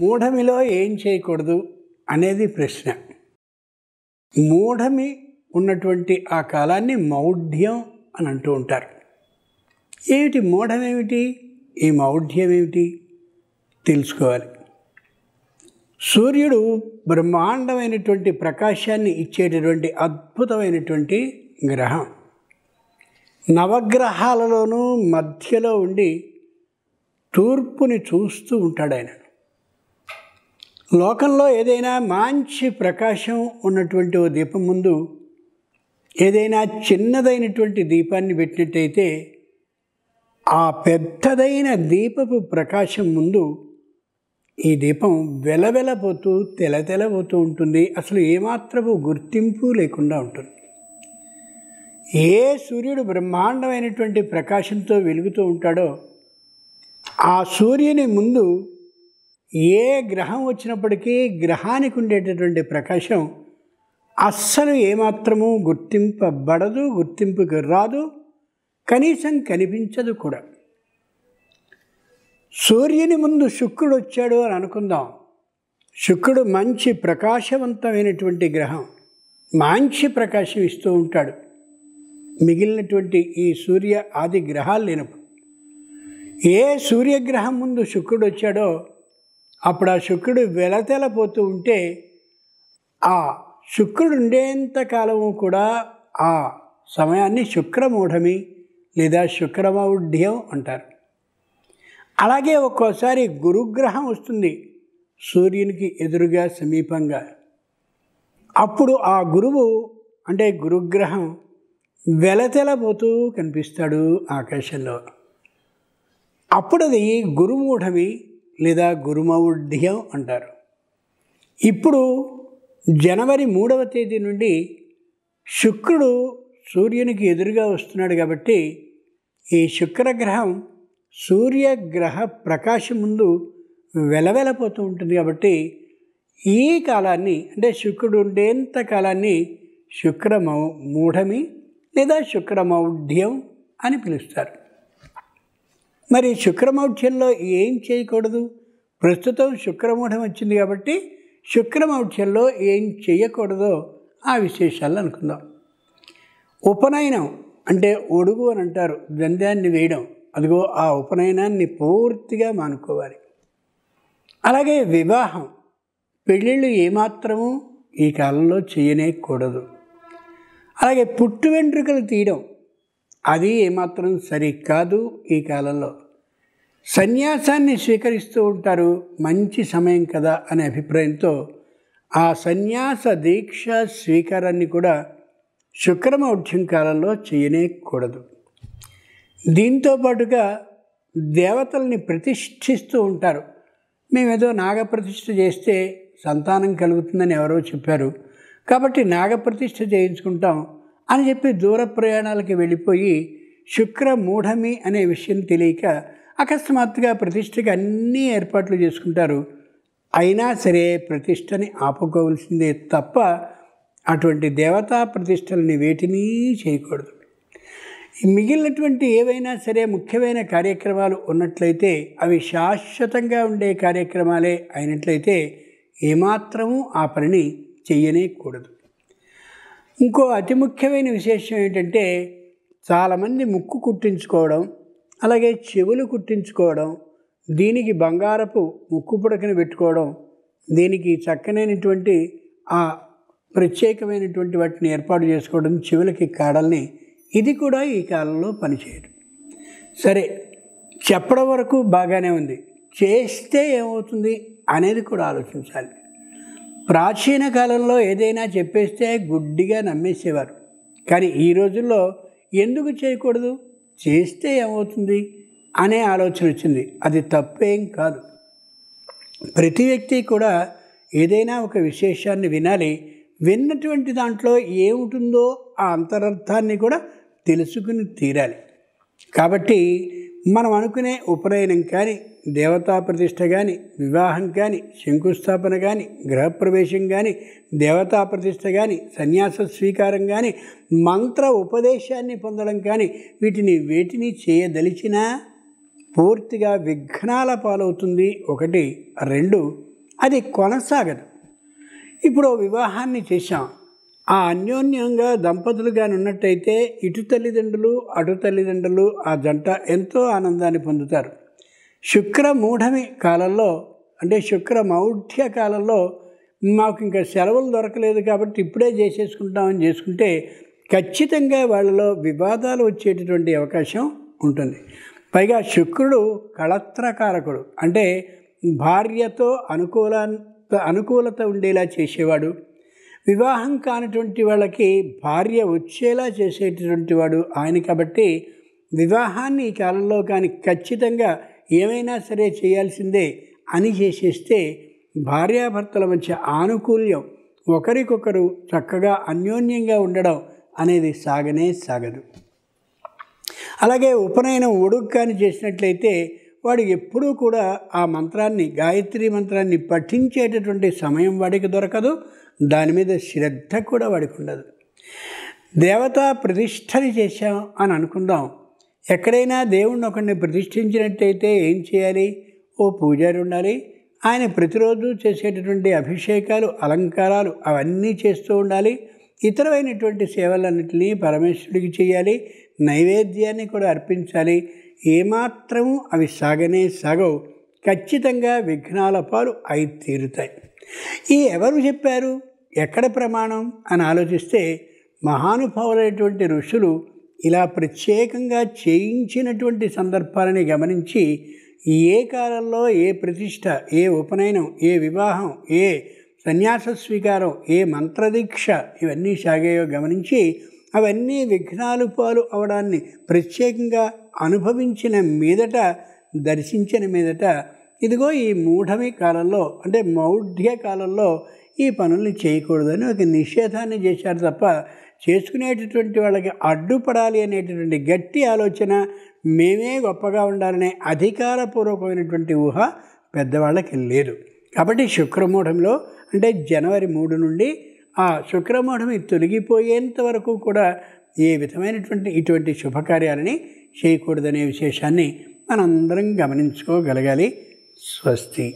మూఢమిలో ఏం చేయకూడదు అనేది ప్రశ్న మూఢమి ఉన్నటువంటి ఆ కాలాన్ని మౌఢ్యం అని అంటూ ఉంటారు ఏమిటి మూఢమేమిటి ఈ మౌఢ్యం ఏమిటి తెలుసుకోవాలి సూర్యుడు బ్రహ్మాండమైనటువంటి ప్రకాశాన్ని ఇచ్చేటటువంటి అద్భుతమైనటువంటి గ్రహం నవగ్రహాలలోనూ మధ్యలో ఉండి తూర్పుని చూస్తూ ఉంటాడు ఆయన లోకంలో ఏదైనా మంచి ప్రకాశం ఉన్నటువంటి ఓ దీపం ముందు ఏదైనా చిన్నదైనటువంటి దీపాన్ని పెట్టినట్టయితే ఆ పెద్దదైన దీపపు ప్రకాశం ముందు ఈ దీపం వెలవెలపోతూ తెలతెలపోతూ ఉంటుంది అసలు ఏమాత్రపు గుర్తింపు లేకుండా ఉంటుంది ఏ సూర్యుడు బ్రహ్మాండమైనటువంటి ప్రకాశంతో వెలుగుతూ ఉంటాడో ఆ సూర్యుని ముందు ఏ గ్రహం వచ్చినప్పటికీ గ్రహానికి ఉండేటటువంటి ప్రకాశం అస్సలు ఏమాత్రము గుర్తింపబడదు గుర్తింపుకి రాదు కనీసం కనిపించదు కూడా సూర్యుని ముందు శుక్రుడు వచ్చాడు అని అనుకుందాం శుక్రుడు మంచి ప్రకాశవంతమైనటువంటి గ్రహం మంచి ప్రకాశం ఇస్తూ ఉంటాడు మిగిలినటువంటి ఈ సూర్య ఆది గ్రహాలు లేనప్పుడు ఏ సూర్యగ్రహం ముందు శుక్రుడు వచ్చాడో అప్పుడు ఆ శుక్రుడు వెలతెలపోతూ ఉంటే ఆ శుక్రుడు ఉండేంత కాలము కూడా ఆ సమయాన్ని శుక్రమూఢమి లేదా శుక్రమౌఢ్యం అంటారు అలాగే ఒక్కోసారి గురుగ్రహం వస్తుంది సూర్యునికి ఎదురుగా సమీపంగా అప్పుడు ఆ గురువు అంటే గురుగ్రహం వెలతెలబోతూ కనిపిస్తాడు ఆకాశంలో అప్పుడు అది గురుమూఢమి లేదా గురుమౌఢ్యం అంటారు ఇప్పుడు జనవరి మూడవ తేదీ నుండి శుక్రుడు సూర్యునికి ఎదురుగా వస్తున్నాడు కాబట్టి ఈ శుక్రగ్రహం సూర్యగ్రహ ప్రకాశం ముందు వెలవెలపోతూ ఉంటుంది కాబట్టి ఈ కాలాన్ని అంటే శుక్రుడు ఉండేంత కాలాన్ని శుక్రమౌ మూఢమి లేదా శుక్రమౌఢ్యం అని పిలుస్తారు మరి శుక్రమౌఢ్యంలో ఏం చేయకూడదు ప్రస్తుతం శుక్రమూఢం వచ్చింది కాబట్టి శుక్రమౌఢ్యంలో ఏం చేయకూడదో ఆ విశేషాలు అనుకుందాం ఉపనయనం అంటే ఒడుగు అని అంటారు ద్వంద్వాన్ని వేయడం అదిగో ఆ ఉపనయనాన్ని పూర్తిగా మానుకోవాలి అలాగే వివాహం పెళ్ళిళ్ళు ఏమాత్రము ఈ కాలంలో చేయనేకూడదు అలాగే పుట్టు వెంట్రుకలు తీయడం అది ఏమాత్రం సరికాదు ఈ కాలంలో సన్యాసాన్ని స్వీకరిస్తూ ఉంటారు మంచి సమయం కదా అనే అభిప్రాయంతో ఆ సన్యాస దీక్ష స్వీకారాన్ని కూడా శుక్రమౌఢ్యం కాలంలో చేయనేకూడదు దీంతో పాటుగా దేవతల్ని ప్రతిష్ఠిస్తూ ఉంటారు మేమేదో నాగప్రతిష్ఠ చేస్తే సంతానం కలుగుతుందని ఎవరో చెప్పారు కాబట్టి నాగప్రతిష్ఠ చేయించుకుంటాం అని చెప్పి దూర ప్రయాణాలకి వెళ్ళిపోయి శుక్ర మూఢమి అనే విషయం తెలియక అకస్మాత్తుగా ప్రతిష్టకి అన్నీ ఏర్పాట్లు చేసుకుంటారు అయినా సరే ప్రతిష్టని ఆపుకోవలసిందే తప్ప అటువంటి దేవతా ప్రతిష్టలని వేటిని చేయకూడదు మిగిలినటువంటి ఏవైనా సరే ముఖ్యమైన కార్యక్రమాలు ఉన్నట్లయితే అవి శాశ్వతంగా ఉండే కార్యక్రమాలే అయినట్లయితే ఏమాత్రము ఆ పనిని చేయనే కూడదు ఇంకో అతి ముఖ్యమైన విశేషం ఏంటంటే చాలామంది ముక్కు కుట్టించుకోవడం అలాగే చెవులు కుట్టించుకోవడం దీనికి బంగారపు ముక్కు పుడకను పెట్టుకోవడం దీనికి చక్కనైనటువంటి ఆ ప్రత్యేకమైనటువంటి వాటిని ఏర్పాటు చేసుకోవడం చెవులకి కాడల్ని ఇది కూడా ఈ కాలంలో పనిచేయడం సరే చెప్పడం వరకు బాగానే ఉంది చేస్తే ఏమవుతుంది అనేది కూడా ఆలోచించాలి ప్రాచీన కాలంలో ఏదైనా చెప్పేస్తే గుడ్డిగా నమ్మేసేవారు కానీ ఈ రోజుల్లో ఎందుకు చేయకూడదు చేస్తే ఏమవుతుంది అనే ఆలోచన వచ్చింది అది తప్పేం కాదు ప్రతి వ్యక్తి కూడా ఏదైనా ఒక విశేషాన్ని వినాలి విన్నటువంటి దాంట్లో ఏముంటుందో ఆ అంతరార్థాన్ని కూడా తెలుసుకుని తీరాలి కాబట్టి మనం అనుకునే ఉపనయనం కానీ దేవతా ప్రతిష్ట కానీ వివాహం కానీ శంకుస్థాపన కానీ గృహప్రవేశం కానీ దేవతా ప్రతిష్ట కానీ సన్యాస స్వీకారం కానీ మంత్ర ఉపదేశాన్ని పొందడం కానీ వీటిని వేటిని చేయదలిచినా పూర్తిగా విఘ్నాల పాలవుతుంది ఒకటి రెండు అది కొనసాగదు ఇప్పుడు వివాహాన్ని చేశాం ఆ అన్యోన్యంగా దంపతులుగా ఉన్నట్టయితే ఇటు తల్లిదండ్రులు అటు తల్లిదండ్రులు ఆ జంట ఎంతో ఆనందాన్ని పొందుతారు శుక్ర మూఢమి కాలంలో అంటే శుక్ర మౌఢ్య కాలంలో మాకు ఇంకా సెలవులు దొరకలేదు కాబట్టి ఇప్పుడే చేసేసుకుంటామని చేసుకుంటే ఖచ్చితంగా వాళ్ళలో వివాదాలు వచ్చేటటువంటి అవకాశం ఉంటుంది పైగా శుక్రుడు కళత్రకారకుడు అంటే భార్యతో అనుకూల అనుకూలత ఉండేలా చేసేవాడు వివాహం కానటువంటి వాళ్ళకి భార్య వచ్చేలా చేసేటటువంటి వాడు ఆయన కాబట్టి వివాహాన్ని ఈ కాలంలో కానీ ఖచ్చితంగా ఏమైనా సరే చేయాల్సిందే అని చేసేస్తే భార్యాభర్తల మధ్య ఆనుకూల్యం ఒకరికొకరు చక్కగా అన్యోన్యంగా ఉండడం అనేది సాగనే సాగదు అలాగే ఉపనయనం ఒడుక్కాని చేసినట్లయితే వాడు ఎప్పుడూ కూడా ఆ మంత్రాన్ని గాయత్రి మంత్రాన్ని పఠించేటటువంటి సమయం వాడికి దొరకదు దాని మీద శ్రద్ధ కూడా వాడికి ఉండదు దేవతా ప్రతిష్టని చేశాం అని అనుకుందాం ఎక్కడైనా దేవుణ్ణి ఒకరిని ప్రతిష్ఠించినట్టయితే ఏం చేయాలి ఓ పూజారి ఉండాలి ఆయన ప్రతిరోజు చేసేటటువంటి అభిషేకాలు అలంకారాలు అవన్నీ చేస్తూ ఉండాలి ఇతరమైనటువంటి సేవలన్నింటినీ పరమేశ్వరుడికి చేయాలి నైవేద్యాన్ని కూడా అర్పించాలి ఏమాత్రము అవి సాగనే సాగవు ఖచ్చితంగా విఘ్నాల పాలు అయి తీరుతాయి ఈ ఎవరు చెప్పారు ఎక్కడ ప్రమాణం అని ఆలోచిస్తే మహానుభావులైనటువంటి ఋషులు ఇలా ప్రత్యేకంగా చేయించినటువంటి సందర్భాలని గమనించి ఏ కాలంలో ఏ ప్రతిష్ట ఏ ఉపనయనం ఏ వివాహం ఏ సన్యాస స్వీకారం ఏ మంత్రదీక్ష ఇవన్నీ సాగాయో గమనించి అవన్నీ విఘ్నాలు పాలు అవడాన్ని ప్రత్యేకంగా అనుభవించిన మీదట దర్శించిన మీదట ఇదిగో ఈ మూఢమి కాలంలో అంటే మౌఢ్య కాలంలో ఈ పనుల్ని చేయకూడదని ఒక నిషేధాన్ని చేశారు తప్ప చేసుకునేటటువంటి వాళ్ళకి అడ్డుపడాలి అనేటటువంటి గట్టి ఆలోచన మేమే గొప్పగా ఉండాలనే అధికారపూర్వకమైనటువంటి ఊహ పెద్దవాళ్ళకి లేదు కాబట్టి శుక్రమూఢంలో అంటే జనవరి మూడు నుండి ఆ శుక్రమూఢం తొలగిపోయేంత వరకు కూడా ఏ విధమైనటువంటి ఇటువంటి శుభకార్యాలని చేయకూడదనే విశేషాన్ని మనందరం గమనించుకోగలగాలి స్వస్తి